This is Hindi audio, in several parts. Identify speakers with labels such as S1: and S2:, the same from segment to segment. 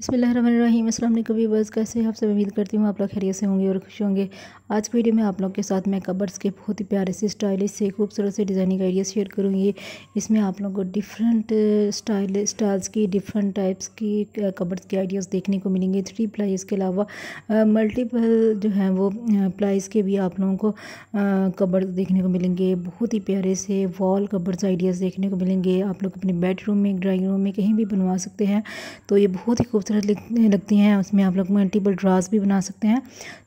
S1: बसमिल कभी बस कैसे आप सब उम्मीद करती हूँ आप लोग खैरियत से होंगे और खुश होंगे आज की वीडियो में आप लोग के साथ मैं कबर्स के बहुत ही प्यारे से स्टाइलिश से खूबसूरत से डिज़ाइनिंग आइडिया शेयर करूँगी इसमें आप लोगों को डिफरेंट स्टाइल स्टाइल्स की डिफरेंट टाइप्स की कबर्स के आइडियाज़ देखने को मिलेंगे थ्री प्लाइज के अलावा मल्टीपल जो हैं वो प्लाइज के भी आप लोगों को कबर्स देखने को मिलेंगे बहुत ही प्यारे से वॉल कबर्स आइडियाज़ देखने को मिलेंगे आप लोग अपने बेडरूम में ड्राइंग रूम में कहीं भी बनवा सकते हैं तो ये बहुत ही खूब खूबसूरत लगती हैं उसमें आप लोग मल्टीपल ड्रास भी बना सकते हैं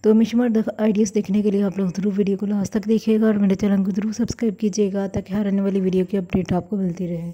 S1: तो बेशुमार आइडियाज़ देखने के लिए आप लोग ज़रूर वीडियो को लास्ट तक देखिएगा और मेरे चैनल को ज़रूर सब्सक्राइब कीजिएगा ताकि हर आने वाली वीडियो की अपडेट आपको मिलती रहे